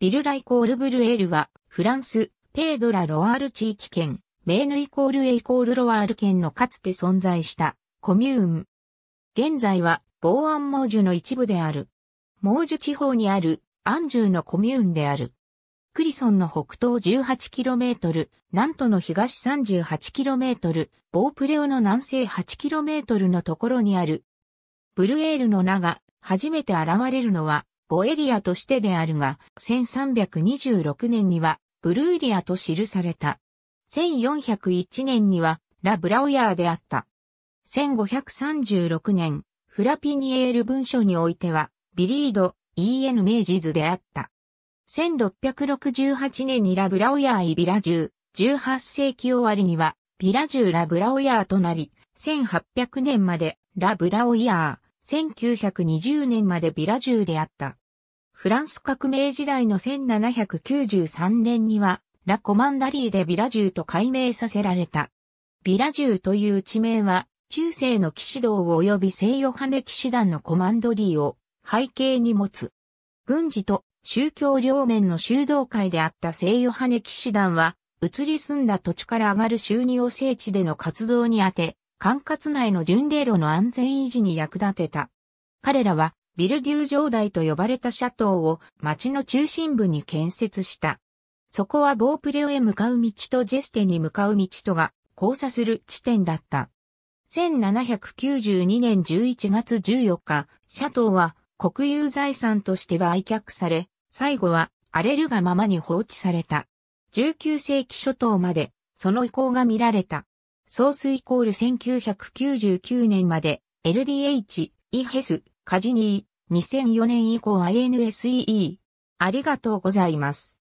ビルライコールブルエールは、フランス、ペードラ・ロワール地域圏、メーヌイコールエイコールロワール圏のかつて存在したコミューン。現在は、ボーアンモージュの一部である。モージュ地方にあるアンジューのコミューンである。クリソンの北東 18km、南都の東 38km、ボープレオの南西 8km のところにある。ブルエールの名が初めて現れるのはボエリアとしてであるが、1326年にはブルーリアと記された。1401年にはラ・ブラウヤーであった。1536年、フラピニエール文書においては、ビリード、E.N. 名治図であった。1668年にラ・ブラウヤーイビラ銃、18世紀終わりには、ビラーラ・ブラウヤーとなり、1800年までラ・ブラウヤー、1920年までビラーであった。フランス革命時代の1793年には、ラ・コマンダリーでビラジューと改名させられた。ビラジューという地名は、中世の騎士道及び西ヨハネ騎士団のコマンドリーを背景に持つ。軍事と宗教両面の修道会であった西ヨハネ騎士団は、移り住んだ土地から上がる収入を聖地での活動に当て、管轄内の巡礼路の安全維持に役立てた。彼らはビルデュー城代と呼ばれたシャトーを町の中心部に建設した。そこはボープレオへ向かう道とジェステに向かう道とが交差する地点だった。1792年11月14日、シャトーは国有財産として売却され、最後は荒れるがままに放置された。19世紀初頭までその意向が見られた。ソースイコール1999年まで LDH、イヘス、カジニー、2004年以降 INSEE。ありがとうございます。